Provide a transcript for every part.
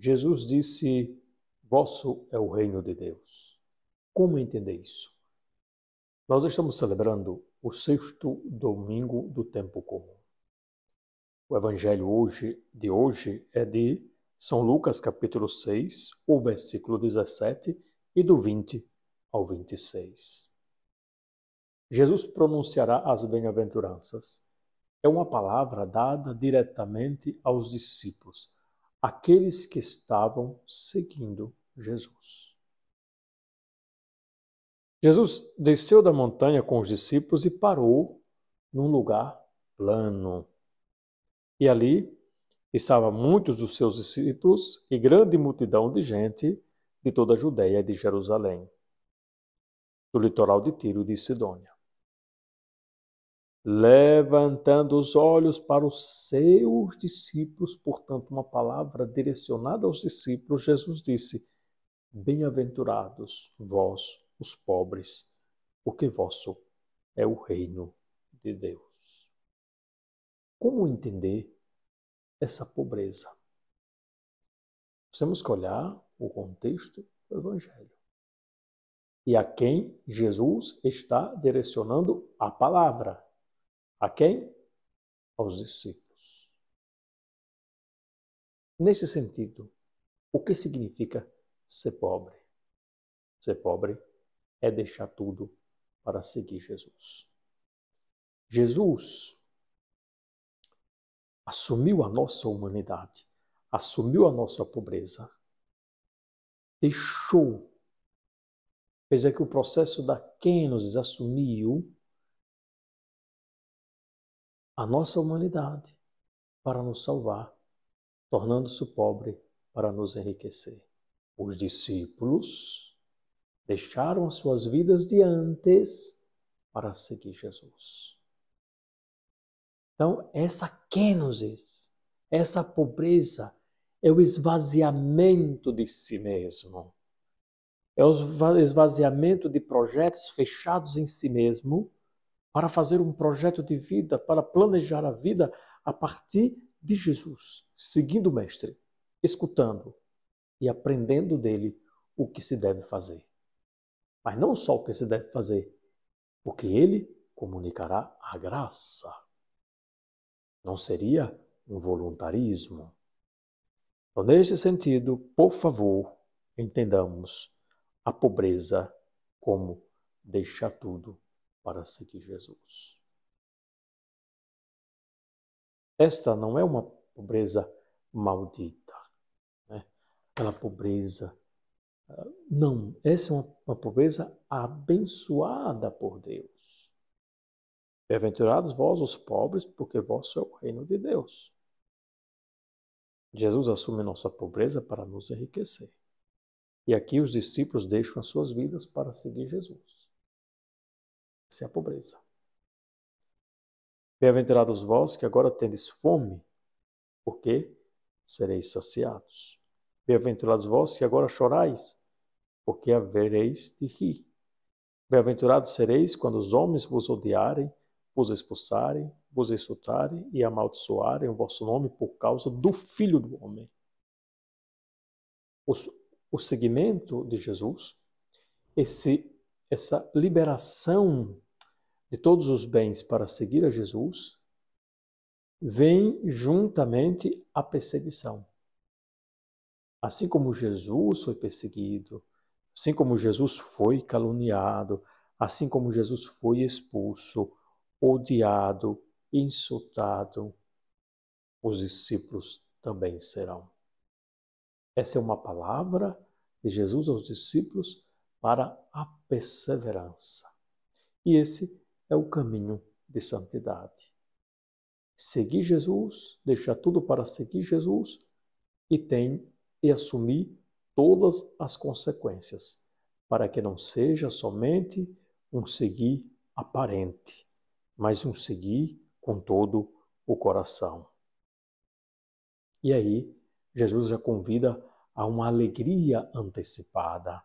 Jesus disse: Vosso é o reino de Deus. Como entender isso? Nós estamos celebrando o sexto domingo do tempo comum. O evangelho hoje, de hoje é de São Lucas capítulo 6, o versículo 17 e do 20 ao 26. Jesus pronunciará as bem-aventuranças. É uma palavra dada diretamente aos discípulos, aqueles que estavam seguindo Jesus. Jesus desceu da montanha com os discípulos e parou num lugar plano. E ali estavam muitos dos seus discípulos e grande multidão de gente de toda a Judéia e de Jerusalém, do litoral de Tiro e de Sidônia levantando os olhos para os seus discípulos, portanto, uma palavra direcionada aos discípulos, Jesus disse: Bem-aventurados vós, os pobres, porque vosso é o reino de Deus. Como entender essa pobreza? temos que olhar o contexto do Evangelho e a quem Jesus está direcionando a palavra. A quem? Aos discípulos. Nesse sentido, o que significa ser pobre? Ser pobre é deixar tudo para seguir Jesus. Jesus assumiu a nossa humanidade, assumiu a nossa pobreza, deixou, quer que o processo da nos assumiu a nossa humanidade para nos salvar, tornando-se pobre para nos enriquecer. Os discípulos deixaram as suas vidas de antes para seguir Jesus. Então, essa kenosis, essa pobreza, é o esvaziamento de si mesmo. É o esvaziamento de projetos fechados em si mesmo para fazer um projeto de vida, para planejar a vida a partir de Jesus, seguindo o Mestre, escutando e aprendendo dele o que se deve fazer. Mas não só o que se deve fazer, porque ele comunicará a graça. Não seria um voluntarismo. Então, neste sentido, por favor, entendamos a pobreza como deixar tudo para seguir Jesus. Esta não é uma pobreza maldita, né? aquela pobreza. Ah, não, essa é uma, uma pobreza abençoada por Deus. Bem-aventurados vós, os pobres, porque vosso é o reino de Deus. Jesus assume nossa pobreza para nos enriquecer. E aqui os discípulos deixam as suas vidas para seguir Jesus. Essa é a pobreza. Bem-aventurados vós que agora tendes fome, porque sereis saciados. Bem-aventurados vós que agora chorais, porque havereis de rir. Bem-aventurados sereis quando os homens vos odiarem, vos expulsarem, vos insultarem e amaldiçoarem o vosso nome por causa do Filho do Homem. O, o segmento de Jesus, esse essa liberação de todos os bens para seguir a Jesus, vem juntamente a perseguição. Assim como Jesus foi perseguido, assim como Jesus foi caluniado, assim como Jesus foi expulso, odiado, insultado, os discípulos também serão. Essa é uma palavra de Jesus aos discípulos para a perseverança. E esse é o caminho de santidade. Seguir Jesus, deixar tudo para seguir Jesus e tem e assumir todas as consequências, para que não seja somente um seguir aparente, mas um seguir com todo o coração. E aí, Jesus já convida a uma alegria antecipada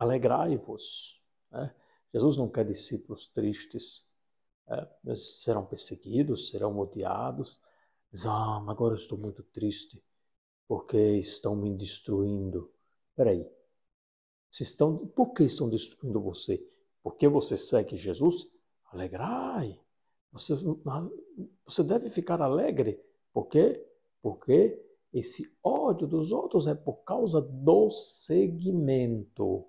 alegrai-vos. Né? Jesus não quer discípulos tristes. É, eles serão perseguidos, serão odiados. Diz, ah, agora eu estou muito triste porque estão me destruindo. Peraí, se estão, por que estão destruindo você? Porque você segue Jesus? Alegrai. Você, ah, você deve ficar alegre. Por quê? Porque esse ódio dos outros é por causa do seguimento.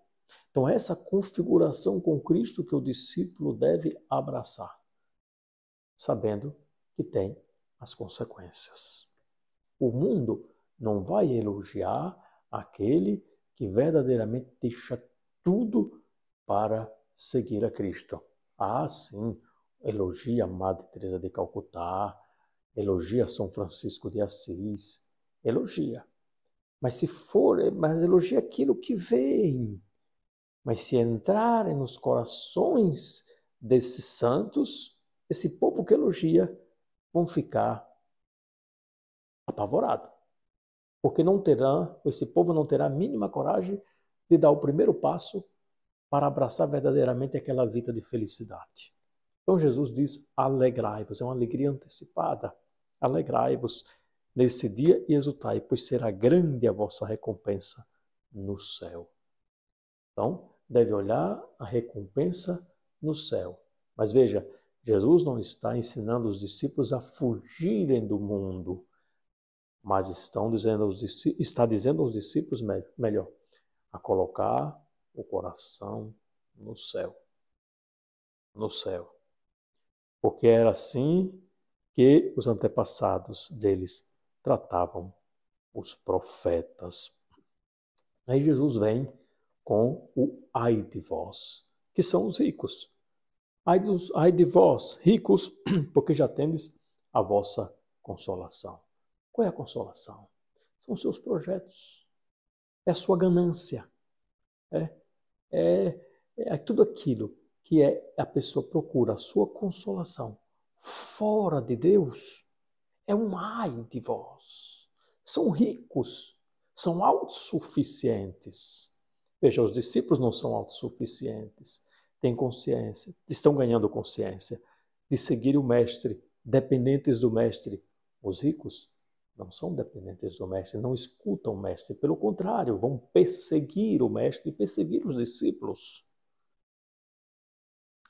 Então, essa configuração com Cristo que o discípulo deve abraçar, sabendo que tem as consequências. O mundo não vai elogiar aquele que verdadeiramente deixa tudo para seguir a Cristo. Ah, sim, elogia a Madre Teresa de Calcutá, elogia São Francisco de Assis, elogia. Mas se for, mas elogia aquilo que vem, mas se entrarem nos corações desses santos, esse povo que elogia, vão ficar apavorados. Porque não terá, esse povo não terá a mínima coragem de dar o primeiro passo para abraçar verdadeiramente aquela vida de felicidade. Então Jesus diz: alegrai-vos, é uma alegria antecipada. Alegrai-vos nesse dia e exultai, pois será grande a vossa recompensa no céu. Então, deve olhar a recompensa no céu. Mas veja, Jesus não está ensinando os discípulos a fugirem do mundo, mas dizendo, está dizendo aos discípulos, melhor, a colocar o coração no céu. No céu. Porque era assim que os antepassados deles tratavam os profetas. Aí Jesus vem com o ai de vós, que são os ricos. Ai, dos, ai de vós, ricos, porque já tendes a vossa consolação. Qual é a consolação? São os seus projetos, é a sua ganância, é, é, é tudo aquilo que é a pessoa procura a sua consolação fora de Deus. É um ai de vós. São ricos, são autossuficientes Veja, os discípulos não são autossuficientes, têm consciência, estão ganhando consciência de seguir o Mestre, dependentes do Mestre. Os ricos não são dependentes do Mestre, não escutam o Mestre, pelo contrário, vão perseguir o Mestre e perseguir os discípulos.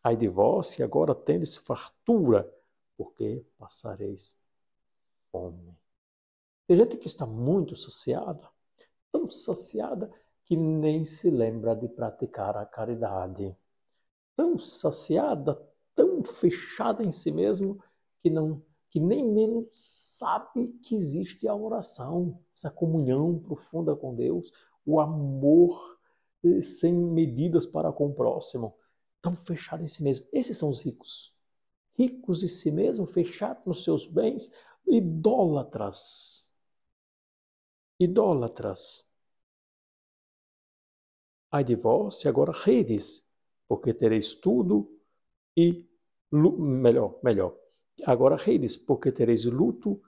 Ai de vós, se agora tendes fartura, porque passareis fome. Tem gente que está muito saciada, tão saciada que nem se lembra de praticar a caridade. Tão saciada, tão fechada em si mesmo, que, não, que nem menos sabe que existe a oração, essa comunhão profunda com Deus, o amor eh, sem medidas para com o próximo, tão fechado em si mesmo. Esses são os ricos. Ricos em si mesmo, fechados nos seus bens, idólatras. Idólatras ai de vós se agora redes, porque tereis tudo e melhor, melhor. Agora redes, porque tereis luto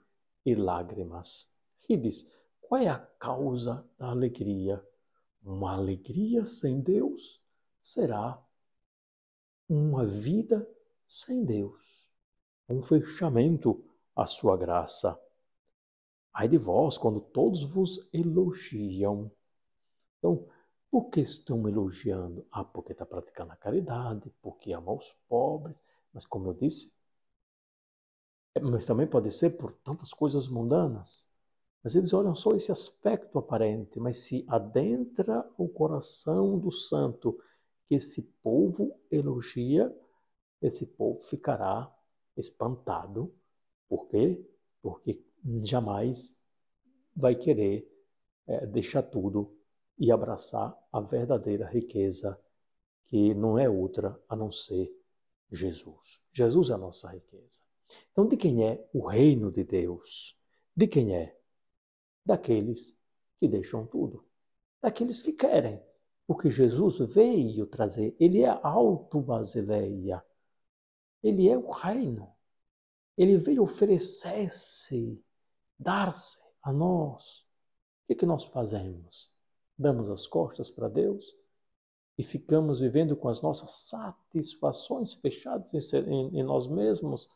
e lágrimas. Redes, qual é a causa da alegria? Uma alegria sem Deus será uma vida sem Deus, um fechamento à sua graça. Ai de vós quando todos vos elogiam. Então, por que estão elogiando? Ah, porque está praticando a caridade, porque ama os pobres. Mas como eu disse, é, mas também pode ser por tantas coisas mundanas. Mas eles olham só esse aspecto aparente, mas se adentra o coração do santo que esse povo elogia, esse povo ficará espantado. Por quê? Porque jamais vai querer é, deixar tudo e abraçar a verdadeira riqueza que não é outra a não ser Jesus. Jesus é a nossa riqueza. Então, de quem é o reino de Deus? De quem é? Daqueles que deixam tudo, daqueles que querem, porque Jesus veio trazer, ele é alto basileia, ele é o reino, ele veio oferecer-se, dar-se a nós. O que, é que nós fazemos? damos as costas para Deus e ficamos vivendo com as nossas satisfações fechadas em, em, em nós mesmos,